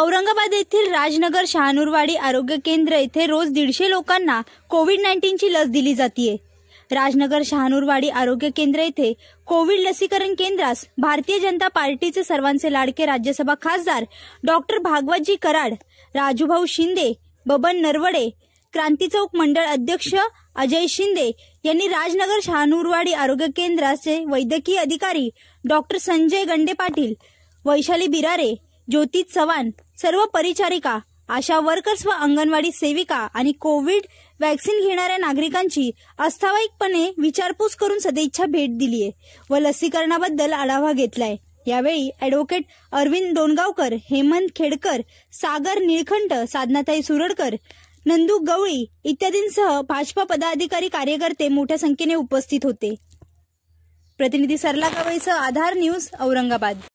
औरंगाबाद येथील राजनगर शहानूरवाडी आरोग्य केंद्र येथे रोज दीडशे लोकांना कोविड नाईन्टीनची लस दिली जाते राजनगर शहानूरवाडी आरोग्य केंद्र येथे कोविड लसीकरण केंद्रास भारतीय जनता पार्टीचे सर्वांचे लाडके राज्यसभा खासदार डॉक्टर भागवतजी कराड राजूभाऊ शिंदे बबन नरवडे क्रांती चौक मंडळ अध्यक्ष अजय शिंदे यांनी राजनगर शहानूरवाडी आरोग्य केंद्राचे वैद्यकीय अधिकारी डॉक्टर संजय गंडे पाटील वैशाली बिरारे ज्योती चव्हाण सर्व परिचारिका आशा वर्कर्स व अंगणवाडी सेविका आणि कोविड वॅक्सिन घेणाऱ्या नागरिकांची अस्थावाईकपणे विचारपूस करून सदिच्छा भेट दिलीय व लसीकरणाबद्दल आढावा घेतलाय यावेळी अॅडव्होकेट अरविंद डोणगावकर हेमंत खेडकर सागर निळखंट साधनाताई सुरडकर नंदू गवळी इत्यादींसह भाजपा पदाधिकारी कार्यकर्ते मोठ्या संख्येने उपस्थित होते प्रतिनिधी सरला गवईस आधार न्यूज औरंगाबाद